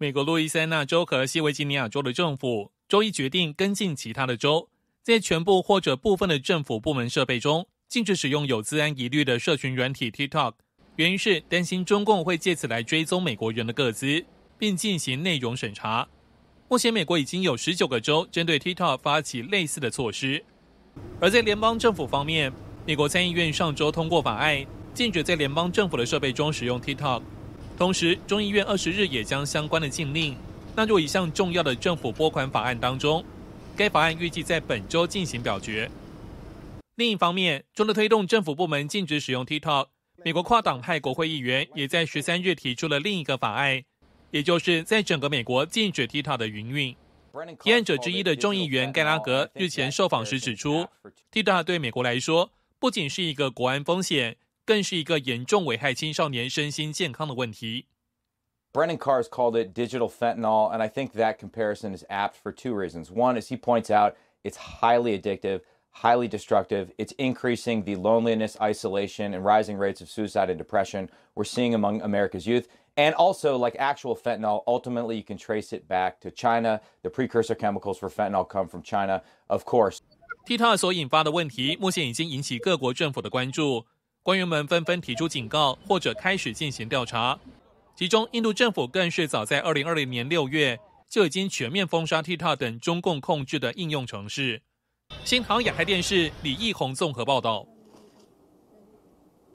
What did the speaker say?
美国路易斯安那州和西维吉尼亚州的政府周一决定跟进其他的州，在全部或者部分的政府部门设备中禁止使用有治安疑虑的社群软体 TikTok，原因是担心中共会借此来追踪美国人的个资，并进行内容审查。目前，美国已经有十九个州针对 TikTok 发起类似的措施，而在联邦政府方面，美国参议院上周通过法案，禁止在联邦政府的设备中使用 TikTok。同时，众议院二十日也将相关的禁令纳入一项重要的政府拨款法案当中。该法案预计在本周进行表决。另一方面，除了推动政府部门禁止使用 TikTok，美国跨党派国会议员也在十三日提出了另一个法案，也就是在整个美国禁止 TikTok 的营运。提案者之一的众议员盖拉格日前受访时指出，TikTok 对美国来说不仅是一个国安风险。更是一个严重危害青少年身心健康的问题。Brennan Carr has called it digital fentanyl, and I think that comparison is apt for two reasons. One, as he points out, it's highly addictive, highly destructive. It's increasing the loneliness, isolation, and rising rates of suicide and depression we're seeing among America's youth. And also, like actual fentanyl, ultimately you can trace it back to China. The precursor chemicals for fentanyl come from China, of course. TikTok 所引发的问题，目前已经引起各国政府的关注。官员们纷纷提出警告，或者开始进行调查。其中，印度政府更是早在二零二零年六月就已经全面封杀 TikTok 等中共控制的应用程市。新唐亚太电视李义宏综合报道。